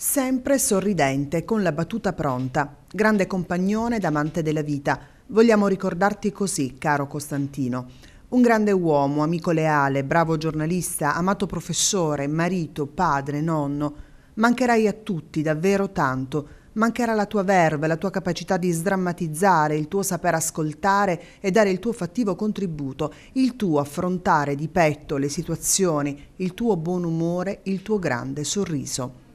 Sempre sorridente, con la battuta pronta, grande compagnone ed amante della vita, vogliamo ricordarti così, caro Costantino. Un grande uomo, amico leale, bravo giornalista, amato professore, marito, padre, nonno. Mancherai a tutti davvero tanto. Mancherà la tua verve, la tua capacità di sdrammatizzare, il tuo saper ascoltare e dare il tuo fattivo contributo, il tuo affrontare di petto le situazioni, il tuo buon umore, il tuo grande sorriso.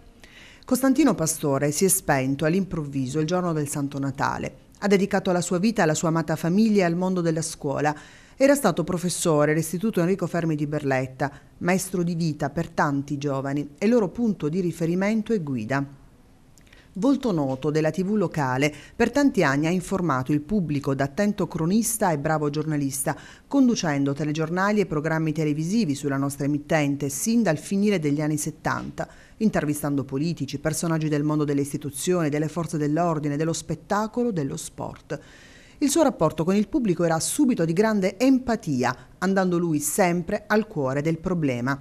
Costantino Pastore si è spento all'improvviso il giorno del Santo Natale. Ha dedicato la sua vita alla sua amata famiglia e al mondo della scuola. Era stato professore all'Istituto Enrico Fermi di Berletta, maestro di vita per tanti giovani e loro punto di riferimento e guida. Volto noto della TV locale, per tanti anni ha informato il pubblico da attento cronista e bravo giornalista, conducendo telegiornali e programmi televisivi sulla nostra emittente sin dal finire degli anni 70, intervistando politici, personaggi del mondo delle istituzioni, delle forze dell'ordine, dello spettacolo, dello sport. Il suo rapporto con il pubblico era subito di grande empatia, andando lui sempre al cuore del problema.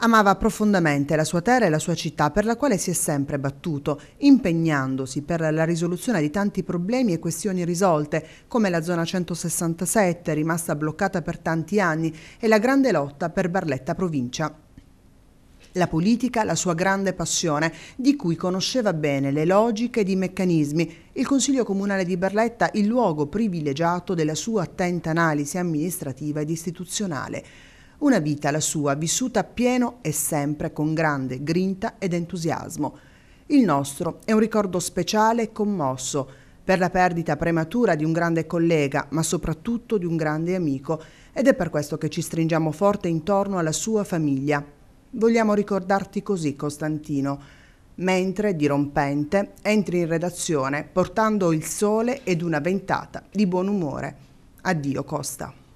Amava profondamente la sua terra e la sua città per la quale si è sempre battuto, impegnandosi per la risoluzione di tanti problemi e questioni risolte, come la zona 167 rimasta bloccata per tanti anni e la grande lotta per Barletta provincia. La politica, la sua grande passione, di cui conosceva bene le logiche ed i meccanismi, il Consiglio Comunale di Barletta il luogo privilegiato della sua attenta analisi amministrativa ed istituzionale. Una vita, la sua, vissuta pieno e sempre con grande grinta ed entusiasmo. Il nostro è un ricordo speciale e commosso per la perdita prematura di un grande collega, ma soprattutto di un grande amico, ed è per questo che ci stringiamo forte intorno alla sua famiglia. Vogliamo ricordarti così, Costantino, mentre, dirompente, entri in redazione portando il sole ed una ventata di buon umore. Addio, Costa.